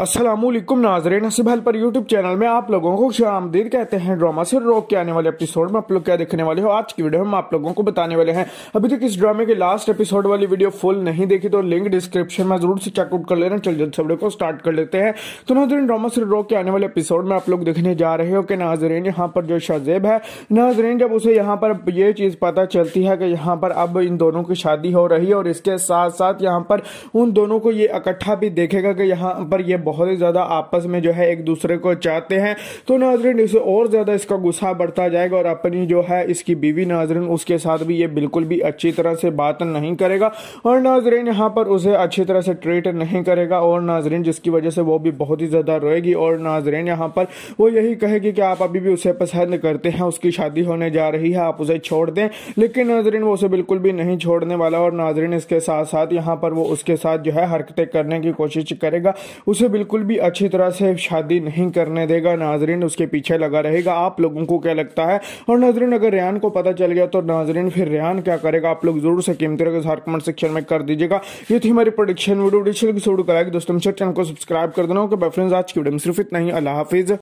असलम नाजरीन हसीबल पर YouTube channel में आप लोगों को शामदीद कहते हैं ड्रामा से रोक के आने वाले एपिसोड में आप लोग क्या देखने वाले हो आज की वीडियो हम आप लोगों को बताने वाले हैं अभी तक इस ड्रामे के लास्ट एपिसोड वाली वीडियो फुल नहीं देखी तो लिंक डिस्क्रिप्शन में जरूर से चेकआउट कर लेना चल जल्द से वीडियो को स्टार्ट कर लेते हैं तो नाजरीन ड्रामा से रोक के आने वाले एपिसोड में आप लोग देखने जा रहे हो कि नाजरीन यहाँ पर जो शाहजेब है नाजरीन जब उसे यहाँ पर ये चीज़ पता चलती है कि यहाँ पर अब इन दोनों की शादी हो रही है और इसके साथ साथ यहाँ पर उन दोनों को ये इकट्ठा भी देखेगा कि यहाँ पर ये बहुत ही ज़्यादा आपस में जो है एक दूसरे को चाहते हैं तो नाजरीन इसे और ज़्यादा इसका गुस्सा बढ़ता जाएगा और अपनी जो है इसकी बीवी नाजरीन उसके साथ भी ये बिल्कुल भी अच्छी तरह से बात नहीं करेगा और नाजरीन यहाँ पर उसे अच्छी तरह से ट्रीट नहीं करेगा और नाजरीन जिसकी वजह से वो भी बहुत ही ज़्यादा रोएगी और नाजरीन यहाँ पर वो यही कहेगी कि आप अभी भी उसे पसंद करते हैं उसकी शादी होने जा रही है आप उसे छोड़ दें लेकिन नाजरीन वो उसे बिल्कुल भी नहीं छोड़ने वाला और नाजरीन इसके साथ साथ यहाँ पर वो उसके साथ जो है हरकतें करने की कोशिश करेगा उसे बिल्कुल भी अच्छी तरह से शादी नहीं करने देगा नाजरीन उसके पीछे लगा रहेगा आप लोगों को क्या लगता है और नाजरीन अगर रेहान को पता चल गया तो नाजरीन फिर रेहान क्या करेगा आप लोग जरूर से कीमती रहेगा हर कमेंट सेक्शन में कर दीजिएगा ये थी हमारी प्रोडिक्शन वीडियो वीडियो कराएगी दोस्तों चैनल को सब्सक्राइब कर देना ओके फ्रेंड्स आज की वीडियो में सिर्फ इतना ही अल्लाह हाफिज़